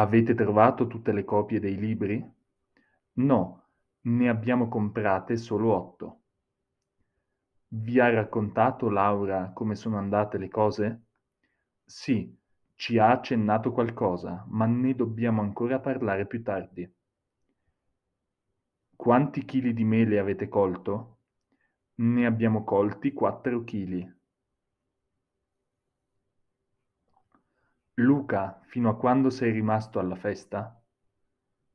Avete trovato tutte le copie dei libri? No, ne abbiamo comprate solo otto. Vi ha raccontato Laura come sono andate le cose? Sì, ci ha accennato qualcosa, ma ne dobbiamo ancora parlare più tardi. Quanti chili di mele avete colto? Ne abbiamo colti quattro chili. Luca, fino a quando sei rimasto alla festa?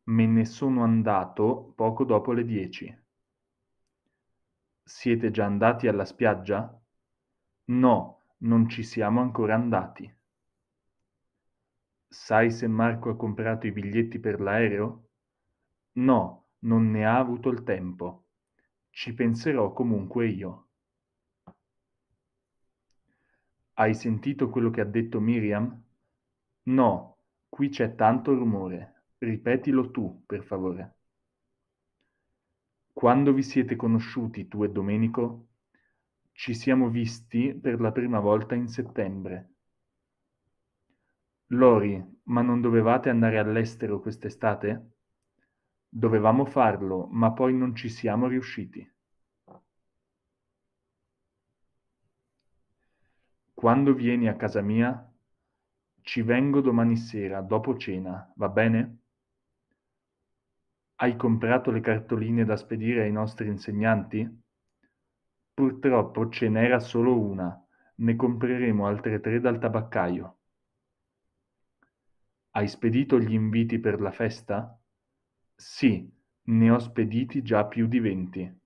Me ne sono andato poco dopo le dieci. Siete già andati alla spiaggia? No, non ci siamo ancora andati. Sai se Marco ha comprato i biglietti per l'aereo? No, non ne ha avuto il tempo. Ci penserò comunque io. Hai sentito quello che ha detto Miriam? No, qui c'è tanto rumore, ripetilo tu, per favore. Quando vi siete conosciuti tu e Domenico? Ci siamo visti per la prima volta in settembre. Lori, ma non dovevate andare all'estero quest'estate? Dovevamo farlo, ma poi non ci siamo riusciti. Quando vieni a casa mia? Ci vengo domani sera dopo cena, va bene? Hai comprato le cartoline da spedire ai nostri insegnanti? Purtroppo ce n'era solo una, ne compreremo altre tre dal tabaccaio. Hai spedito gli inviti per la festa? Sì, ne ho spediti già più di venti.